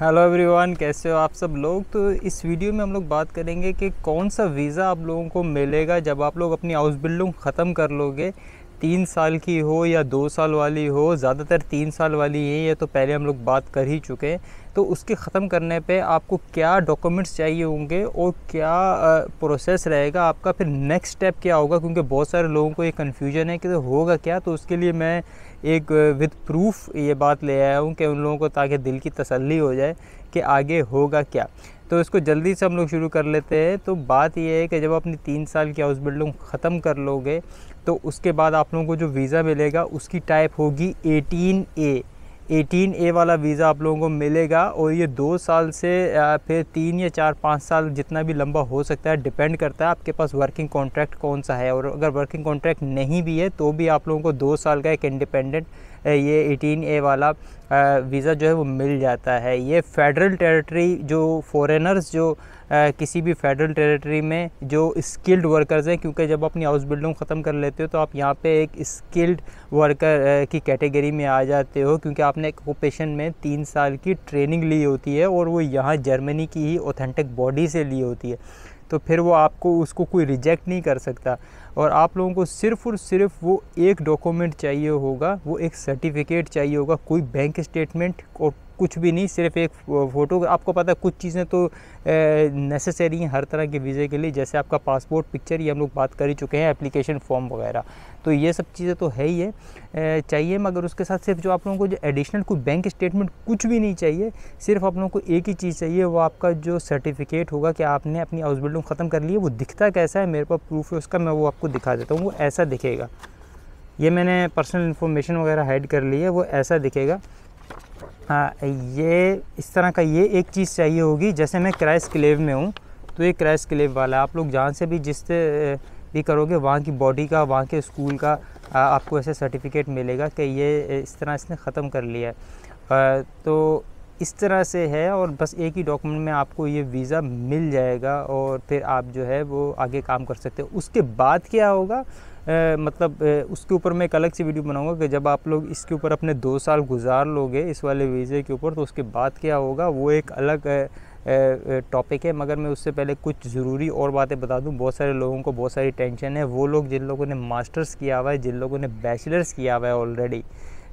hello everyone कैसे हो आप सब लोग तो इस वीडियो में हम लोग बात करेंगे कि कौन सा वीज़ा आप लोगों को मिलेगा जब आप लोग अपनी हाउस बिल्डिंग ख़त्म कर लोगे तीन साल की हो या दो साल वाली हो ज़्यादातर तीन साल वाली है ये तो पहले हम लोग बात कर ही चुके हैं तो उसके ख़त्म करने पे आपको क्या डॉक्यूमेंट्स चाहिए होंगे और क्या प्रोसेस रहेगा आपका फिर नेक्स्ट स्टेप क्या होगा क्योंकि बहुत सारे लोगों को ये कन्फ्यूजन है कि तो होगा क्या तो उसके लिए मैं एक विद प्रूफ ये बात ले आया हूँ कि उन लोगों को ताकि दिल की तसल्ली हो जाए कि आगे होगा क्या तो इसको जल्दी से हम लोग शुरू कर लेते हैं तो बात यह है कि जब अपनी तीन साल की हाउस बिल्डिंग ख़त्म कर लोगे तो उसके बाद आप लोगों को जो वीज़ा मिलेगा उसकी टाइप होगी एटीन ए एटीन ए वाला वीज़ा आप लोगों को मिलेगा और ये दो साल से फिर तीन या चार पाँच साल जितना भी लंबा हो सकता है डिपेंड करता है आपके पास वर्किंग कॉन्ट्रैक्ट कौन सा है और अगर वर्किंग कॉन्ट्रैक्ट नहीं भी है तो भी आप लोगों को दो साल का एक इंडिपेंडेंट ये एटीन ए वाला वीज़ा जो है वो मिल जाता है ये फेडरल टेरिटरी जो फॉरेनर्स जो आ, किसी भी फेडरल टेरिटरी में जो स्किल्ड वर्कर्स हैं क्योंकि जब अपनी हाउस बिल्डिंग ख़त्म कर लेते हो तो आप यहाँ पे एक स्किल्ड वर्कर की कैटेगरी में आ जाते हो क्योंकि आप अपने ऑपरेशन में तीन साल की ट्रेनिंग ली होती है और वो यहाँ जर्मनी की ही ऑथेंटिक बॉडी से ली होती है तो फिर वो आपको उसको कोई रिजेक्ट नहीं कर सकता और आप लोगों को सिर्फ़ और सिर्फ वो एक डॉक्यूमेंट चाहिए होगा वो एक सर्टिफिकेट चाहिए होगा कोई बैंक स्टेटमेंट और कुछ भी नहीं सिर्फ एक फ़ोटो आपको पता है कुछ चीज़ें तो नेसेसरी हैं हर तरह के वीज़े के लिए जैसे आपका पासपोर्ट पिक्चर ये हम लोग बात कर ही चुके हैं एप्लीकेशन फॉर्म वगैरह तो ये सब चीज़ें तो है ही है चाहिए मगर उसके साथ सिर्फ जो आप लोगों को जो एडिशनल कोई बैंक स्टेटमेंट कुछ भी नहीं चाहिए सिर्फ आप लोगों को एक ही चीज़ चाहिए वो आपका जो सर्टिफिकेट होगा कि आपने अपनी हाउस बिल्डिंग ख़त्म कर ली है वो दिखता कैसा है मेरे पास प्रूफ है उसका मैं वो आपको दिखा देता हूँ वो ऐसा दिखेगा ये मैंने पर्सनल इन्फॉर्मेशन वगैरह हाइड कर ली है वो ऐसा दिखेगा हाँ ये इस तरह का ये एक चीज़ चाहिए होगी जैसे मैं क्रैश क्लेव में हूँ तो ये क्रैश क्लेव वाला आप लोग जहाँ से भी जिस भी करोगे वहाँ की बॉडी का वहाँ के स्कूल का आपको ऐसे सर्टिफिकेट मिलेगा कि ये इस तरह इसने ख़त्म कर लिया है तो इस तरह से है और बस एक ही डॉक्यूमेंट में आपको ये वीज़ा मिल जाएगा और फिर आप जो है वो आगे काम कर सकते हो उसके बाद क्या होगा मतलब उसके ऊपर मैं एक अलग सी वीडियो बनाऊंगा कि जब आप लोग इसके ऊपर अपने दो साल गुजार लोगे इस वाले वीज़े के ऊपर तो उसके बाद क्या होगा वो एक अलग टॉपिक है मगर मैं उससे पहले कुछ ज़रूरी और बातें बता दूं बहुत सारे लोगों को बहुत सारी टेंशन है वो लोग जिन लोगों ने मास्टर्स किया हुआ है जिन लोगों ने बैचलर्स किया हुआ है ऑलरेडी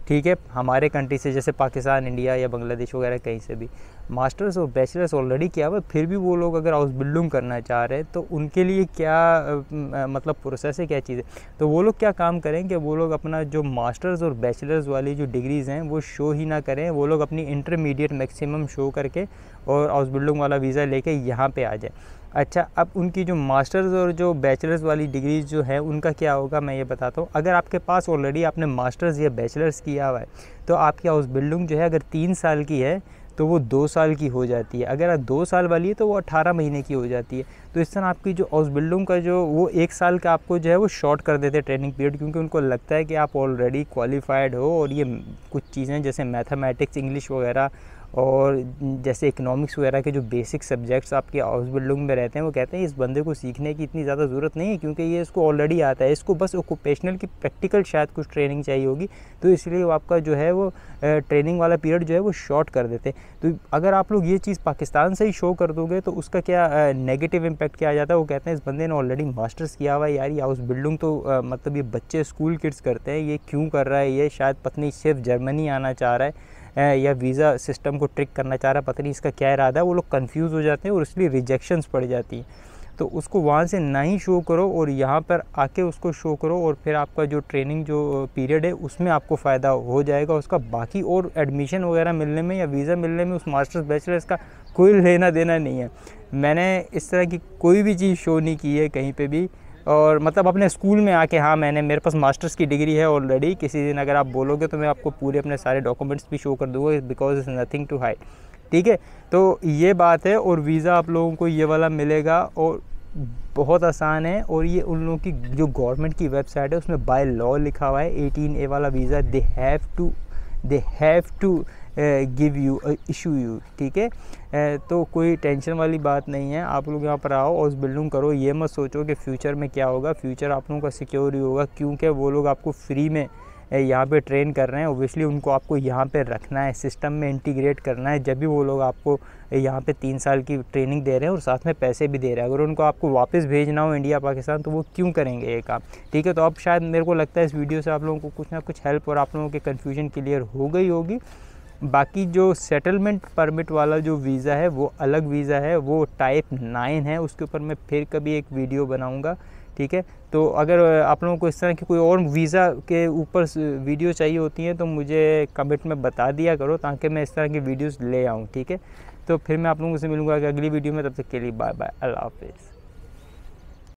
ठीक है हमारे कंट्री से जैसे पाकिस्तान इंडिया या बांग्लादेश वगैरह कहीं से भी मास्टर्स और बैचलर्स ऑलरेडी किया हुआ फिर भी वो लोग अगर हाउस बिल्डिंग करना चाह रहे हैं तो उनके लिए क्या मतलब प्रोसेस है क्या चीज़ है तो वो लोग क्या काम करें कि वो लोग अपना जो मास्टर्स और बैचलर्स वाली जो डिग्रीज़ हैं वो शो ही ना करें वो लोग अपनी इंटरमीडिएट मैक्सिमम शो करके और हाउस बिल्डिंग वाला वीज़ा लेके यहाँ पे आ जाए अच्छा अब उनकी जो मास्टर्स और जो बैचलर्स वाली डिग्रीज जो है उनका क्या होगा मैं ये बताता हूँ अगर आपके पास ऑलरेडी आपने मास्टर्स या बैचलर्स किया हुआ है तो आपकी हाउस बिल्डिंग जो है अगर तीन साल की है तो वो दो साल की हो जाती है अगर आप दो साल वाली है तो वो अट्ठारह महीने की हो जाती है तो इस तरह आपकी जो हाउस बिल्डिंग का जो वो एक साल का आपको जो है वो शॉर्ट कर देते हैं ट्रेनिंग पीरियड क्योंकि उनको लगता है कि आप ऑलरेडी क्वालिफाइड हो और ये कुछ चीज़ें जैसे मैथमेटिक्स इंग्लिश वगैरह और जैसे इकनॉमिक्स वगैरह के जो बेसिक सब्जेक्ट्स आपके हाउस बिल्डिंग में रहते हैं वो कहते हैं इस बंदे को सीखने की इतनी ज़्यादा ज़रूरत नहीं है क्योंकि ये इसको ऑलरेडी आता है इसको बस ऑक्यूपेशनल की प्रैक्टिकल शायद कुछ ट्रेनिंग चाहिए होगी तो इसलिए आपका जो है वो ट्रेनिंग वाला पीरियड जो है वो शॉर्ट कर देते तो अगर आप लोग ये चीज़ पाकिस्तान से ही शो कर दोगे तो उसका क्या नेगेटिव इम्पैक्ट क्या आ जाता है वो कहते हैं इस बंदे ने ऑलरेडी मास्टर्स किया हुआ है यार ये हाउस बिल्डिंग तो मतलब ये बच्चे स्कूल किड्स करते हैं ये क्यों कर रहा है ये शायद पत्नी सिर्फ जर्मनी आना चाह रहा है या वीज़ा सिस्टम को ट्रिक करना चाह रहा पता नहीं इसका क्या इरादा है वो लोग कन्फ्यूज़ हो जाते हैं और इसलिए रिजेक्शंस पड़ जाती हैं तो उसको वहाँ से ना ही शो करो और यहाँ पर आके उसको शो करो और फिर आपका जो ट्रेनिंग जो पीरियड है उसमें आपको फ़ायदा हो जाएगा उसका बाकी और एडमिशन वगैरह मिलने में या वीज़ा मिलने में उस मास्टर्स बैचलर्स का कोई लेना देना नहीं है मैंने इस तरह की कोई भी चीज़ शो नहीं की है कहीं पे भी और मतलब अपने स्कूल में आके हाँ मैंने मेरे पास मास्टर्स की डिग्री है ऑलरेडी किसी दिन अगर आप बोलोगे तो मैं आपको पूरे अपने सारे डॉक्यूमेंट्स भी शो कर दूँगा because is nothing to hide ठीक है तो ये बात है और वीज़ा आप लोगों को ये वाला मिलेगा और बहुत आसान है और ये उन लोगों की जो गवर्नमेंट की वेबसाइट है उसमें बाय लॉ लिखा हुआ है एटीन ए वाला visa they have to they have to give you issue you ठीक है uh, तो कोई टेंशन वाली बात नहीं है आप लोग यहाँ पर आओ और उस बिल्डिंग करो ये मत सोचो कि फ्यूचर में क्या होगा फ्यूचर आप लोगों का सिक्योर ही होगा क्योंकि वो लोग आपको फ्री में यहाँ पे ट्रेन कर रहे हैं ओबियसली उनको आपको यहाँ पे रखना है सिस्टम में इंटीग्रेट करना है जब भी वो लोग आपको यहाँ पे तीन साल की ट्रेनिंग दे रहे हैं और साथ में पैसे भी दे रहे हैं अगर उनको आपको वापस भेजना हो इंडिया पाकिस्तान तो वो क्यों करेंगे ये काम ठीक है तो अब शायद मेरे को लगता है इस वीडियो से आप लोगों को कुछ ना कुछ हेल्प और आप लोगों के कन्फ्यूजन क्लियर हो गई होगी बाकी जो सेटलमेंट परमिट वाला जो वीज़ा है वो अलग वीज़ा है वो टाइप नाइन है उसके ऊपर मैं फिर कभी एक वीडियो बनाऊँगा ठीक है तो अगर आप लोगों को इस तरह की कोई और वीज़ा के ऊपर वीडियो चाहिए होती हैं तो मुझे कमेंट में बता दिया करो ताकि मैं इस तरह की वीडियोस ले आऊँ ठीक है तो फिर मैं आप लोगों से मिलूँगा अगली वीडियो में तब तक के लिए बाय बाय अल्लाह हाफिज़